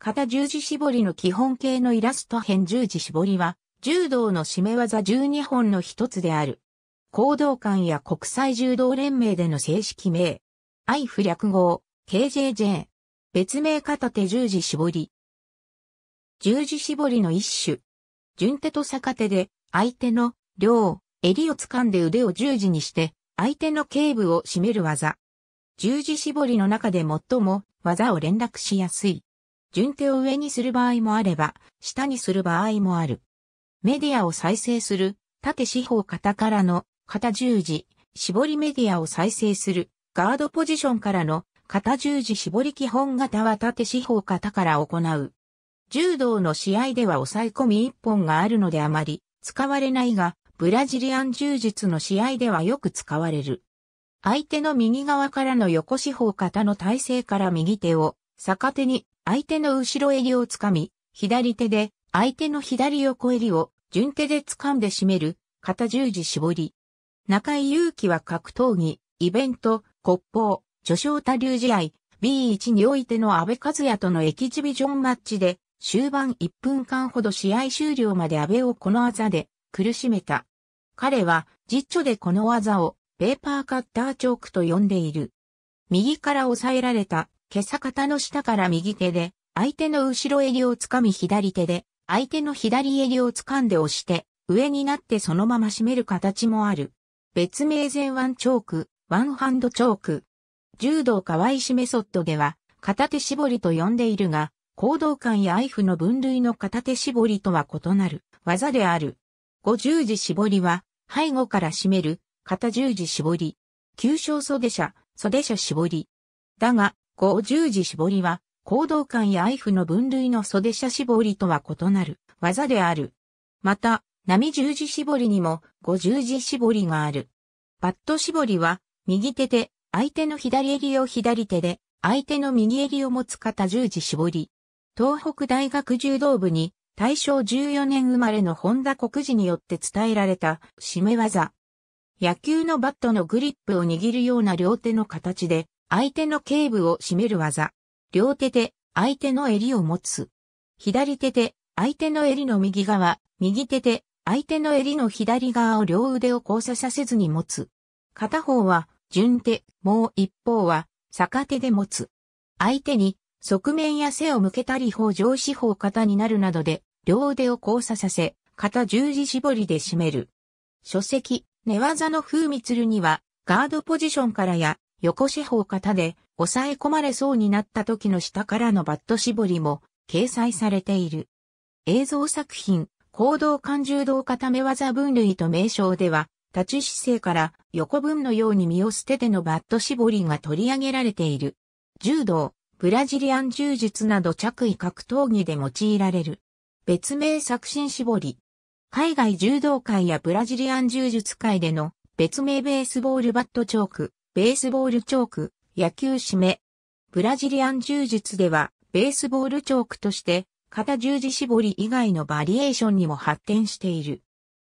型十字絞りの基本形のイラスト編十字絞りは、柔道の締め技12本の一つである。行動館や国際柔道連盟での正式名。愛不略号、KJJ。別名片手十字絞り。十字絞りの一種。順手と逆手で、相手の両、襟を掴んで腕を十字にして、相手の頸部を締める技。十字絞りの中で最も技を連絡しやすい。順手を上にする場合もあれば、下にする場合もある。メディアを再生する、縦四方型からの、型十字、絞りメディアを再生する、ガードポジションからの、型十字絞り基本型は縦四方型から行う。柔道の試合では抑え込み一本があるのであまり使われないが、ブラジリアン柔術の試合ではよく使われる。相手の右側からの横四方型の体勢から右手を逆手に相手の後ろ襟をつかみ、左手で相手の左横襟を順手で掴んで締める、肩十字絞り。中井祐希は格闘技、イベント、国宝、序章多流試合、B1 においての安倍和也とのエキジビジョンマッチで、終盤1分間ほど試合終了まで安倍をこの技で苦しめた。彼は実著でこの技をペーパーカッターチョークと呼んでいる。右から抑えられた袈さ肩の下から右手で、相手の後ろ襟をつかみ左手で、相手の左襟をつかんで押して、上になってそのまま締める形もある。別名前腕チョーク、ワンハンドチョーク。柔道かわいしメソッドでは、片手絞りと呼んでいるが、行動感やアイフの分類の片手絞りとは異なる技である。五十字絞りは、背後から締める、片十字絞り。急所袖者、袖者絞り。だが、五十字絞りは、行動感や愛フの分類の袖車絞りとは異なる技である。また、波十字絞りにも五十字絞りがある。バット絞りは、右手で相手の左襟を左手で、相手の右襟を持つ方十字絞り。東北大学柔道部に大正14年生まれの本田国士によって伝えられた締め技。野球のバットのグリップを握るような両手の形で相手の頸部を締める技。両手で相手の襟を持つ。左手で相手の襟の右側、右手で相手の襟の左側を両腕を交差させずに持つ。片方は順手、もう一方は逆手で持つ。相手に側面や背を向けたり方上四方型になるなどで両腕を交差させ、肩十字絞りで締める。書籍、寝技の風蜜るには、ガードポジションからや、横四方型で抑え込まれそうになった時の下からのバット絞りも掲載されている。映像作品、行動感柔道固め技分類と名称では、立ち姿勢から横分のように身を捨ててのバット絞りが取り上げられている。柔道、ブラジリアン柔術など着衣格闘技で用いられる。別名作新絞り。海外柔道界やブラジリアン柔術界での別名ベースボールバットチョーク。ベースボールチョーク、野球締め。ブラジリアン柔術では、ベースボールチョークとして、肩十字絞り以外のバリエーションにも発展している。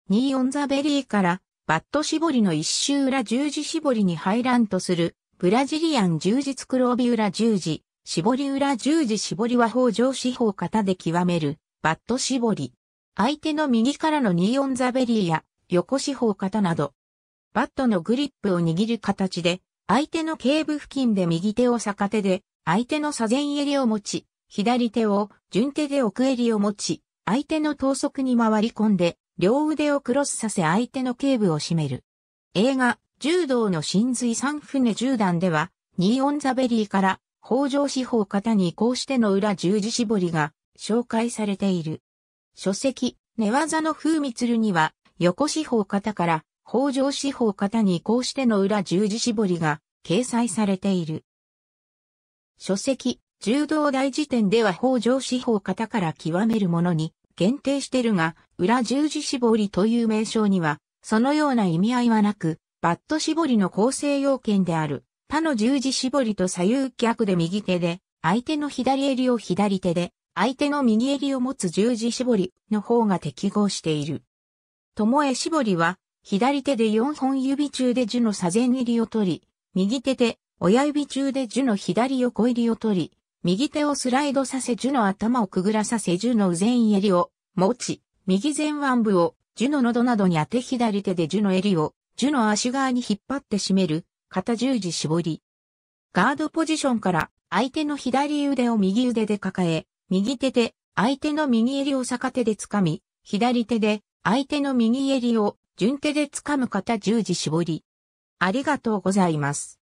ニーオンザベリーから、バット絞りの一周裏十字絞りに入らんとする、ブラジリアン柔術黒帯裏十字、絞り裏十字絞りは法上四方型で極める、バット絞り。相手の右からのニーオンザベリーや、横四方型など、バットのグリップを握る形で、相手の頸部付近で右手を逆手で、相手の左前襟を持ち、左手を順手で奥襟を持ち、相手の等速に回り込んで、両腕をクロスさせ相手の頸部を締める。映画、柔道の真髄三船十段では、ニーオンザベリーから、北条司法方に移行しての裏十字絞りが紹介されている。書籍、寝技の風光には、横四方方から、北条司法型にこうしての裏十字絞りが掲載されている。書籍、柔道大辞典では北条司法型から極めるものに限定してるが、裏十字絞りという名称には、そのような意味合いはなく、バット絞りの構成要件である、他の十字絞りと左右逆で右手で、相手の左襟を左手で、相手の右襟を持つ十字絞りの方が適合している。ともえ絞りは、左手で4本指中で樹の左前入りを取り、右手で親指中で樹の左横入りを取り、右手をスライドさせ樹の頭をくぐらさせ樹の右前襟を持ち、右前腕部を樹の喉などに当て左手で樹の襟を樹の足側に引っ張って締める、肩十字絞り。ガードポジションから相手の左腕を右腕で抱え、右手で相手の右襟を逆手で掴み、左手で相手の右襟を順手でつかむ方十字絞り。ありがとうございます。